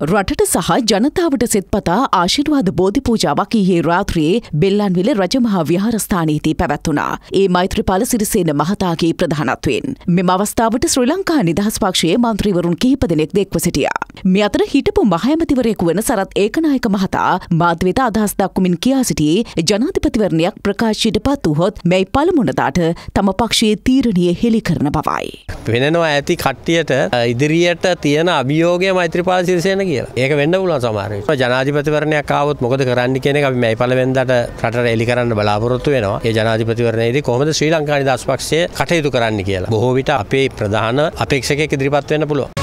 රටට සහ ජනතාවට සෙත්පතා ආශිර්වාද බෝධි පූජාවක් ඊයේ රාත්‍රියේ බෙල්ලන්විල රජමහා විහාරස්ථානයේදී පැවැත්වුණා. ඒ මෛත්‍රීපාල සිරිසේන මහතාගේ ප්‍රධානත්වයෙන්. මෙම අවස්ථාවට ශ්‍රී ලංකා නිදහස් පක්ෂයේ මන්ත්‍රීවරුන් කිහිප දෙනෙක් දෙක්ව සිටියා. මේ අතර හිටපු මහඇමතිවරයෙකු වන සරත් ඒකනායක මහතා මාධ්‍යවේත අදහස් දක්වමින් කියා සිටියේ ජනාධිපතිවරණයක් ප්‍රකාශයට පත් වූහොත් මෙයි පළමුනදාට තම පක්ෂයේ තීරණය හෙළි කරන බවයි. වෙනනවා ඇති කට්ටියට ඉදිරියට තියෙන අභියෝගය මෛත්‍රීපාල සිරිසේන කියලා ඒක වෙන්න පුලන් සමාරයට ජනාධිපතිවරණයක් කාවත් මොකද කරන්න කියෙන අපි මයි පලවෙදට රට එලි කරන්න බලාපොරොත්තු වෙනවා ඒ ජනාධිපතිවරණයේද කොහොමද ශ්‍රී ලංකානි දස්පක්ෂය කටයුතු කරන්න කියලා බොහෝවිට අපේ ප්‍රධාන අපේක්ෂක ඉදිරිපත්වන්න පුළුව